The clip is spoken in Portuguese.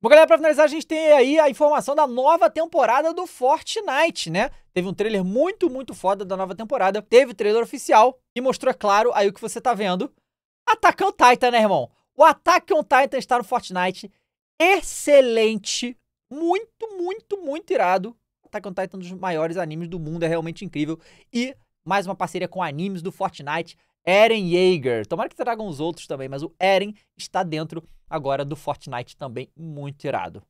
Bom, galera, para finalizar, a gente tem aí a informação da nova temporada do Fortnite, né? Teve um trailer muito, muito foda da nova temporada. Teve o trailer oficial e mostrou, é claro, aí o que você tá vendo. Ataque on Titan, né, irmão? O Ataque on Titan está no Fortnite. Excelente. Muito, muito, muito irado. Attack on Titan, é um dos maiores animes do mundo, é realmente incrível. E mais uma parceria com animes do Fortnite. Eren Jaeger. Tomara que tragam os outros também, mas o Eren está dentro agora do Fortnite também, muito irado.